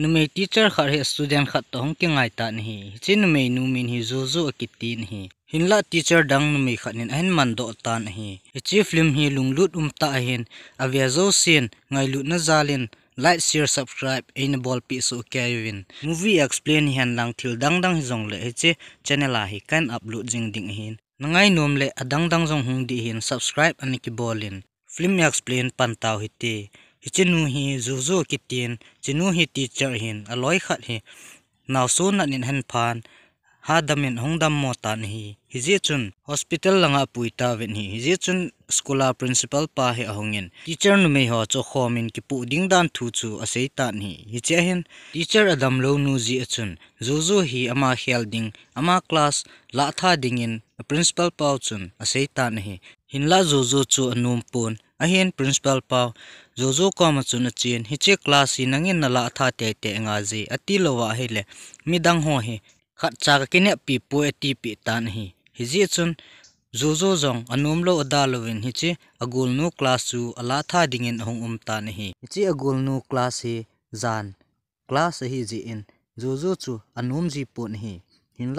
numei teacher khat he student khat to hong ki ngai ta ni chi numei nu min hi zu zu akiti ni hinla teacher dang numei khat nin ahin man do ta ni chi film hi lunglut um ta hin avia zo sin ngai lut na zalin like share subscribe in ball pi so kevin movie explain hian lang thil dang dang hi jong le che channel a hi kan upload jing ding hin nangai nom le adang dang jong hung di hin subscribe ani ki bolin film explain pan hi te ichinu hi zuzu kitin chinu hi ti cha hin aloi khat hi naw so na nin han phan ha damin hong dam mo ta ni hi je chun hospital langa puita ve ni hi je chun skula principal pa he ahongin teacher nu me ho cho khom in ki pu ding dan thu chu asei ta ni hi che hin teacher adam lo nu ji achun zuzu hi ama hel ama class la tha principal pa chun asei ta ni hin la chu anum pon ahin principal pa zo zo ko ma chu na chin hi che class i nangin na la tha te te nga ji ati lo wa he le mi dang ho he khat cha ka kine pi po e ti pi tan hi hi ji chun zo zo zong anum win hi che agul nu class chu ala tha ding um hi chi agul nu class zan class hi in zo chu anum ji hi hin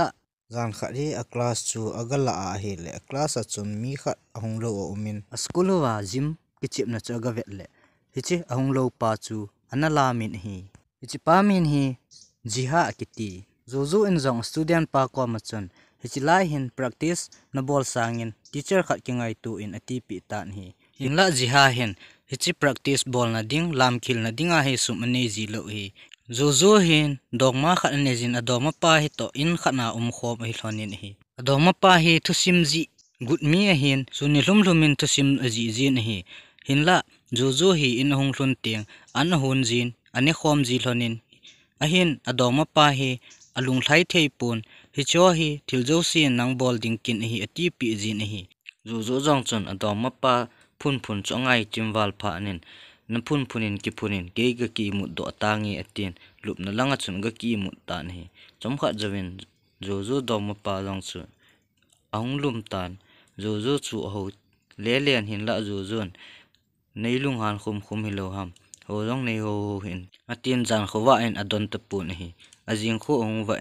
zan khat hi a class chu agala a hi le class a chun mi khat ahung lo a umin a school wa gym kichip na chu aga vet le hichi ahung lo pa chu anala min hi hichi pa min hi jiha akiti zozu in zong student pa ko machun hichi lai hin practice na bol sangin teacher khat ki ngai tu in ati pi tan hi hingla jiha hin hichi practice bol na ding lam khil na dinga he sumane ji lo hi zuzu hin dogma khat ne jin adoma pa hi to in khana um khom hi thlonin hi adoma pa hi thu simji gut mi hin suni lum lumin thu sim ji jin hi hinla zuzu hi in hung thlun teng an hun jin ane khom ji thlonin ahin adoma pa hi alung thlai thei pun hi cho hi thiljo si nang bol ding kin hi ati pi jin hi zuzu jong chon adoma pa phun phun chongai chimwal pha anin nampun punin ki punin ge ge ki mu do tangi atin lup na langa chum ga ki mu ta ni chom kha jawin zo zo do ma pa long chu ang lum tan zo zo chu ho le le an hin la zo zon nei lung han khum khum hi lo ham ho long nei ho ho hin atin jan kho wa en adon ta pu ni ajing kho ong wa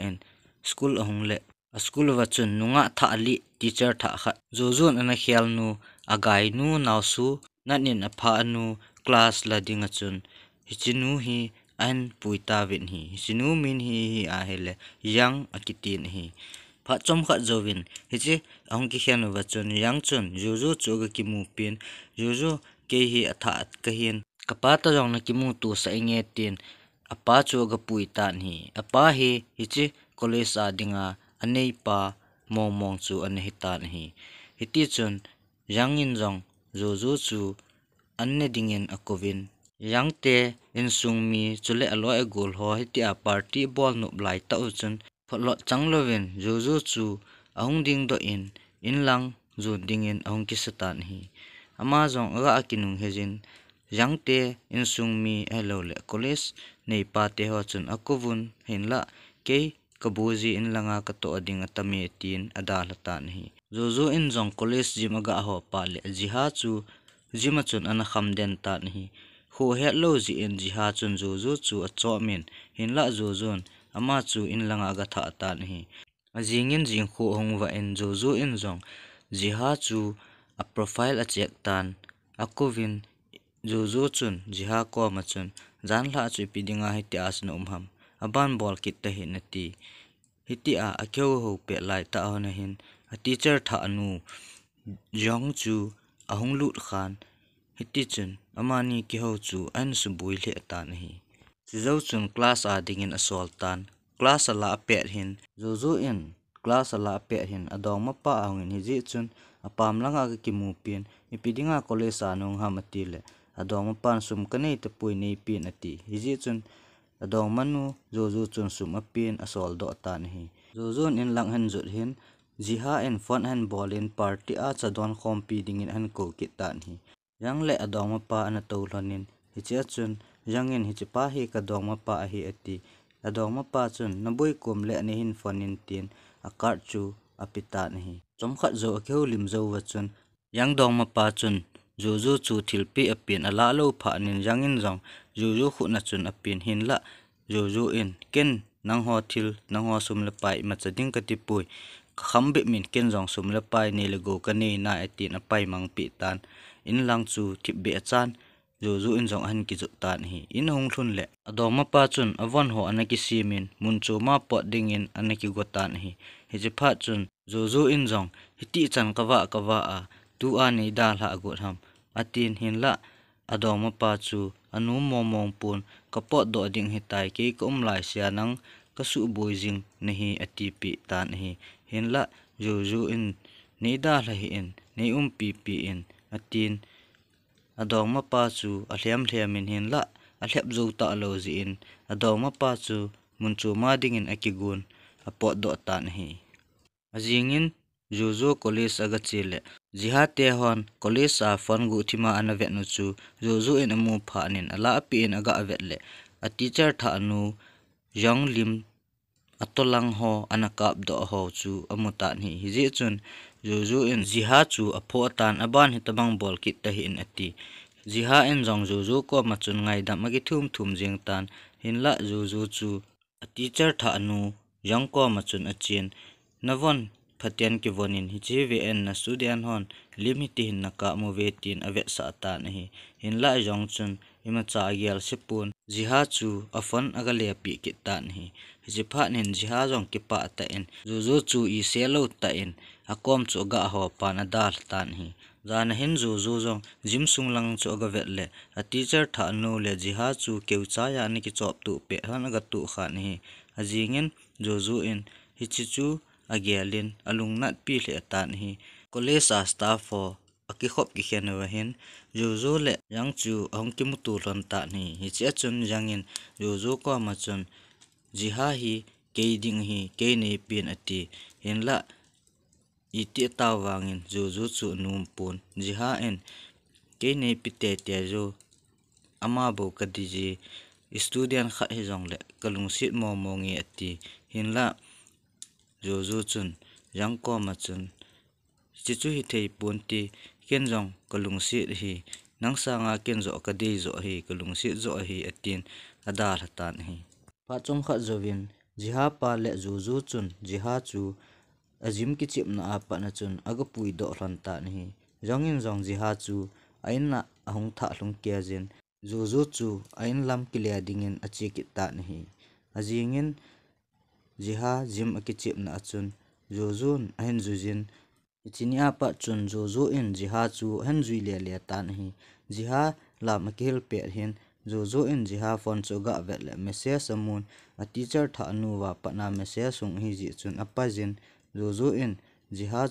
le a school wa chun nunga tha ali teacher tha kha zo zo na khial nu agai nu nausu nanin apha nu class la dinga chun hichinu hi an puita vin hi hichinu min hi hi a hele yang akitin hi pha chom kha jovin hichi ong ki hian wa chun yang chun juju chu ga ki mu pin juju ke hi atha at ka hian kapata jong na ki mu tu sa inge tin apa chu ga puita ni apa hi hichi college a dinga anei pa mong mong chu an hitan hi hiti chun yang in jong juju chu anne dingen akovin yangte insung mi chule alo e gol ho heti a party ball no blai ta uchun pholot changlovin juju chu ahung ding do in in lang zu dingin ahung ki satan hi amazon aga akinung hejin yangte insung mi hello le college nei pa te ho chun akovun hinla ke kabuji in langa ka to ading atami tin ada latan hi jojo in jong college jimaga ho pa le jiha chu zima chun an kham den ta ni khu he lo ji en ji ha chun zu zu chu a cho min hin la zu zun ama chu in langa ga tha ta ni azingin jing khu hong wa en zu zu in zong ji ha chu a profile a check tan a kovin zu zu chun ji ha ko ma chun zan la chu pidinga he ti as no um ham a aban bol kit ta hin ti hiti a akyo ho pe lai ta hon hin a teacher tha anu jong chu ahung lut khan hiti chun amani ki ho chu an su bui le ta na hi chizau chun class a ding in asol tan class ala pe hin zo zo in class ala pe hin adong ma pa ang in hi ji chun apam langa ga ki mu pin ipidinga college sa nong ha mati le adong ma pan sum kanei te pui nei pin ati hi ji chun adong manu zo zo chun sum apin asol do ta na hi zo zo in lang han zut hin jiha en fon han bolin party a chadon khom pi ding in han ko ki ta ni yang le adong ma pa an to lonin hi che chun yang in hi che pa hi ka dong ma pa hi ati adong ma pa chun naboi kum le ani hin fon in tin akar chu apita ni chom khat zo kheu lim zo wa chun yang dong ma pa chun zu zu chu thil pi apin ala lo pha nin yang in jong zu zu khu na chun apin hin la zu zu in ken nang ho thil nang ho sum le pai ma chading ka ti pui khambem min kenjong sumle pai nelegokane na etin apaimang pitan inlangchu thibbe achan juju injong anki jutan hi inhong thunle adoma pachun awan ho anaki simin munchuma poding in anaki gotan hi hiji phachun juju injong hiti a t i o n hinla adoma p a c d e k o s i a e a hin la ju ju in nei da la hi in nei um pi pi in atin adong ma pa chu a hliam hliam in hin la a hliap zo ta lo zi in adong ma pa chu mun chu ma ding in akigun a pot do tan hi azing in जोजो college अग चेले जिहा तेहन कॉलेज आ फन गुथिमा अनवेत नुचु जोजो इन अमु फानिन अला अपि इन अगा अवेतले अ टीचर थानु यंग लिम atolang ho anakap do ho chu amutan hi hiji chun juju in jiha chu apho atan aban hitabang bol kit ta ati jiha in jong juju ko machun ngai da magi thum thum jeng tan hin la juju chu a teacher tha anu jong ko machun achin navon phatian ki vonin hi chi ve en na student hon limiti hin naka mu ve tin ave sa ta na hi hin la jong chun ima cha yel sipun jiha chu afan aga le pi ki tan hi jifa nen jiha jong ki pa ta en zu zu chu i selo ta en akom chu ga ho pa na dal tan hi zan hin zu zu jong jim sung lang chu aga vet le a teacher tha no le jiha chu keu cha ya ni ki chop tu pe han aga tu khan hi ajingen zu zu in hi chi chu agelin alung nat pi le tan hi college staff for aki khop ki khian wa hin ju zu le yang chu ong ki mu tu lần ta ni hi che chun yang in ju zu ko mà chun ji ha hi ke ding hi ke ne pin ati hin la i ti ta wang in ju zu chu num pun ji ha en ke ne pi te te ju ama bo ka di ji student kha hi jong le kalung sit mo mo ngi ati hin la ju zu chun yang ko mà chun chỉ chú hi thei pun ti thì sang zong kalung si hi nang sa nga ken zo ka dei zo hi kalung si zo hi atin adar hatan hi pa chong kha zovin jiha pa le zu zu chun jiha chu azim ki chip na apa na chun aga pui do ran ta ni zongin zong jiha chu ain na ahong tha lung kya jin zu zu chu ain lam ki le dingin achi ki ta ni azingin jiha jim aki chip na achun zu zun ahin zu jin i a pa c h zo o in ji ha c h han z i le le ta nahi ji ha la ma kel pe hin zo zo in ji ha fon c h ga ve le me se samun a t c h e tha nu wa pa na me se sung hi ji u n a pa j n o in ji ha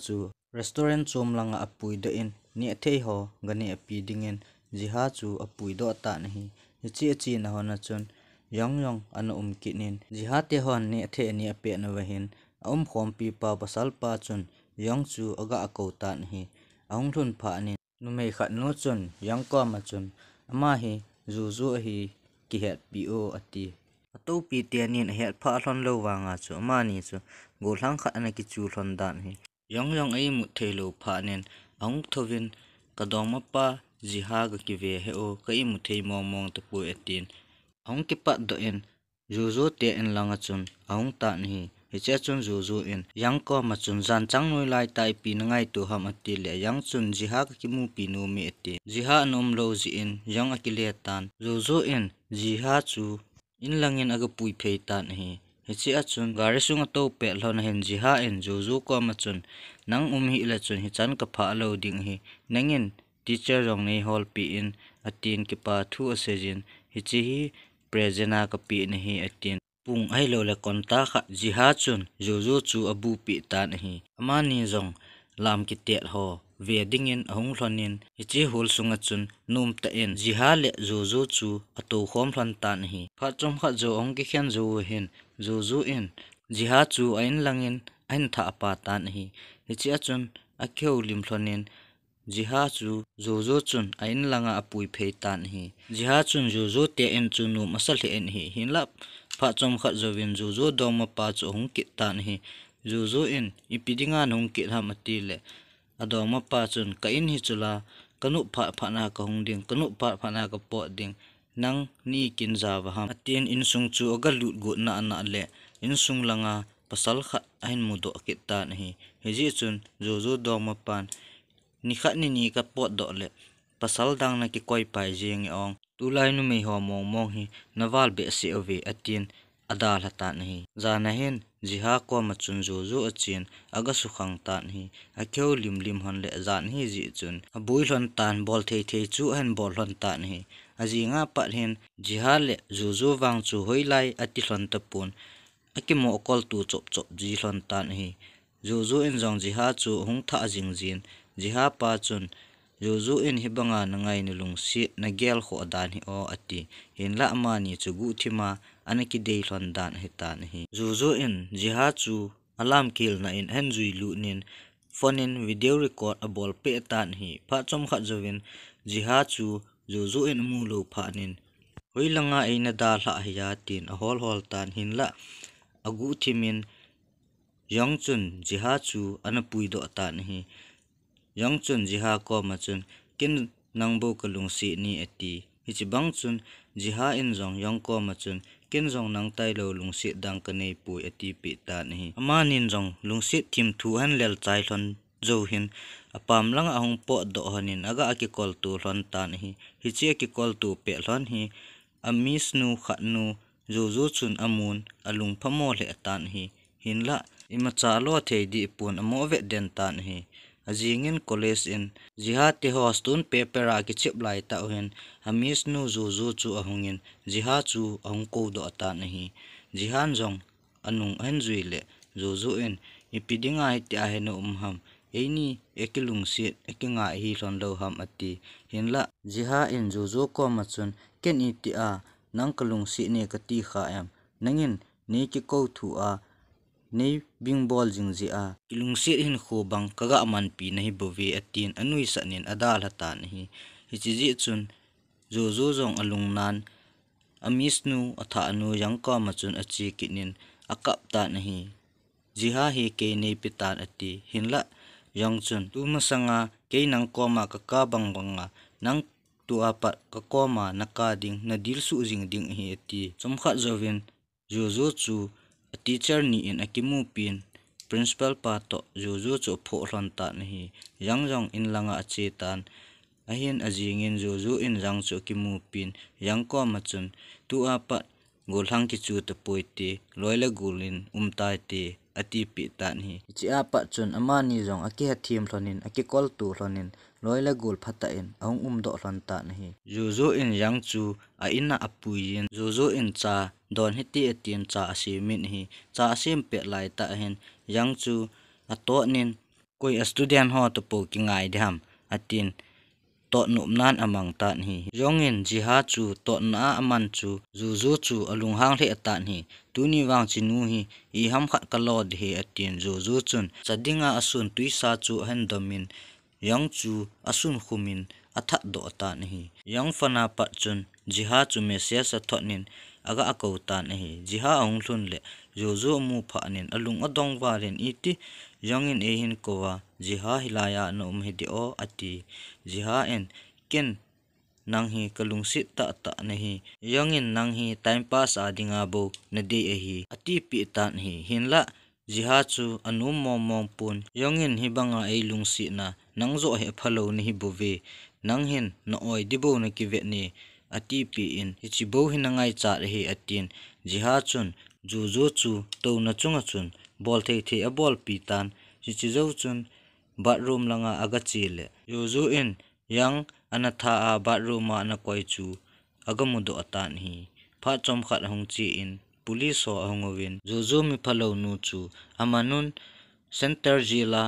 restaurant chom l a a a pui da in ni a the ho ga ne a pi ding in ji ha chu a pui do ta nahi chi c h na ho na chun yong o n g an um ki nin i ha te hon ni a e ni a pe na a h m h o m pi pa basal pa c yang chu aga ko tan hi ahung thun pha ni nu mei khat no chun yang ko ma chun ama hi zu zu hi ki het pi o ati ato pi te ni na het pha thon lo wa nga chu ama ni chu go thlang khat na ki chu thon dan hi yang yang ei mu the lo pha nen ahung thovin ka dong ma pa ji ha ga ki ve he o ka i mu thei mo mong ta pu etin ahung ki pat do en zu zu te en langa chun ahung ta ni heche chun zu zu in yang ko ma chun zan chang noi lai tai pi na ngai tu ham ati le yang chun ji ha ki mu pi nu mi ati ji ha nom lo ji in yang akile tan zu zu in ji ha chu in langin aga pui phei tan hi hechi achun gari sung ato pe lhon hen ji ha en zu zu ko ma chun nang um hi la chun hi chan ka pha lo ding hi nangin teacher rong nei hall pi in atin ki pa thu asejin hichi hi prejena ka pi na hi atin pung ai lo le konta kha ji ha chun ju ju chu abu pi tan hi amani zong lam ki tet ho ve ding in ahung thlonin ichi hol sunga chun num ta en ji ha le ju ju chu ato khom thlan tan hi pha chom kha jo ong ki khen ju hin ju ju in ji ha chu ain langin ain tha pa tan hi ichi achun akheu lim thlonin jiha chu zozo chun ain langa apui phei tan hi jiha chun zozo te en chu nu masal he en hi hin lap pha chom khat zovin zu zu đông mà phát chu hùng kit tan hi zu zu in hùng nung kit ha mati le adong mà phát chun ka in hi chula kanu phát pha na ka hung ding kanu phát phát na ka po ding nang ni kin za wa ha atin in sung chu aga lut go na na le in sung langa pasal khát anh mu do kit tan hi hi ji chun zu zu do ma pan ni khát ni ni ka po do le pasal dang na ki koi pai jing ong tu lai nu mei ho mong mong hi nawal be se ove atin ada lata nahi za na hen jiha ko ma chun zo zo achin aga su khang tan hi a kheu lim lim hon le zan hi ji chun a bui lon tan bol thei thei chu han bol lon tan hi a ji nga pa hen jiha le zo zo wang chu hoi lai ati lon ta pun a ki mo kol tu chop chop ji lon tan hi zo zo in jong jiha chu hung tha jing jin jiha pa chun zozu in hibanga ngay ni lungsi na gel kho adan hi o ati hin la ma ni chugu thima anaki dei lon dan hitan hi zozu in jiha chu alam kil na in hen zui lu nin phone in video record a bol pe tan hi pha chom kha jovin jiha chu zozu in mu lo pha nin hoi langa eina da la hiya tin a hol hol tan hin la agu thimin yong chun jiha chu anapui do tan hi yang chun jiha ko ma chun kin nangbo ka lungsi ni ati hichi bang chun jiha in jong yang ko ma chun kin jong nang tai lo lungsi dang ka nei pu ati pi ta ni ama nin jong lungsi thim thu han lel chai thon zo hin apam lang ahong po do hanin aga aki kol tu hlon ta ni hichi aki kol tu pe hlon hi amis nu khat nu zo zo chun amun alung phamo le tan hi hinla ima cha lo thei di pun amo ve den tan hi azingin college in jiha te ho stun paper ki chep lai ta hen hamis nu zu zu chu ahungin jiha chu ahung ko do ata nahi jihan jong anung hen zui le zu zu in ipidinga hite a hen um ham eini ekilung sit ekinga hi ron lo ham ati hinla jiha in zu zu ko machun ken iti a nang kalung si ne kati kha em nangin ne ki ko thu a nei bingball jingzia kilungsir hin khu bang kaga man pi nei bowe atin anui sanin adal hata nei hichiji chun zo zo zong alung nan amisnu atha anu yangka machun achi kinin akap ta nei jiha he ke nei pitan ati hinla yangchun tu masanga ke nang ko ma ka ka bang banga nang tu apat ka koma naka ding na dil su jing ding hi ati chomkha zovin zo zo chu a teacher ni in akimu pin principal pa to zu zu chu pho hlon ta ni hi yang jong in langa ache tan a hin ajing in zu zu in jang chu kimu pin yang ko ma chun tu a pa gol hang ki chu te poi te loile golin um tai te ati pi ta ni chi a pa chun ama ni jong ake hathim thlonin ake kol tu thlonin loile gol phata in ong um do hlan ta na hi zuzu in yang chu a in na apui in zuzu in cha don hiti etin cha asimin hi cha asim pe lai ta hin yang chu a to nin koi a student ho to po ki ngai dham atin to nup nan amang tan hi yongin jiha chu to na aman chu zu zu chu alung hang le tan hi tuni wang chinu hi i ham khat kalod hi atin zu zu chun chadinga asun tuisa chu hen domin yang chu asun khumin athat do ta nahi yang fana pa chun jiha chu mesia sa thotnin aga akau ta nahi jiha ong thun le jojo mu phanin alung adong warin iti yangin ehin kowa jiha hilaya no mhidi o ati jiha en ken nang hi kalung si ta ta nahi in nang hi time pass adinga bo nade ehi ati pi ta nahi hinla jiha chu anum mom mom pun yangin hibanga ei si na nang zo he phalo ni hi buwe nang hin no oi dibo na ki ve ni ati pi in hi chi bo hin ngai cha re hi atin ji chun ju ju chu to na chunga chun bol the the a bol pi tan chi chi zo chun bathroom langa aga chile le yo zu in yang anatha a bathroom ma na koi chu aga mu do atan hi pha chom khat hong chi in police so hongowin zo zo mi phalo nu chu amanun center jila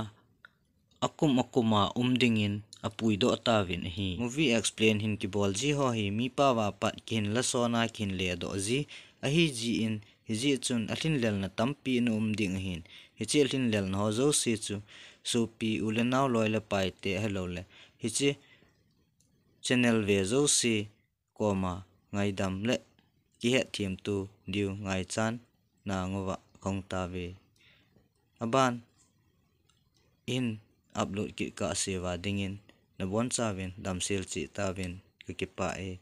akum akuma umdingin apui do atavin hi movie explain hin ki bol ji ho hi mi pa wa pat kin la sona kin le do ji a hi ji in hi ji chun athin lel na tampi no umding hin hi chi athin lel no zo si chu su pi ule ulenaw loi la pai te hello le hi chi channel ve zo si koma ngai dam le ki he thiam tu diu ngai chan na ngowa kong ta ve aban in upload ki ka sewa dingin nabon chawin damsel chi tawin ki pa e eh.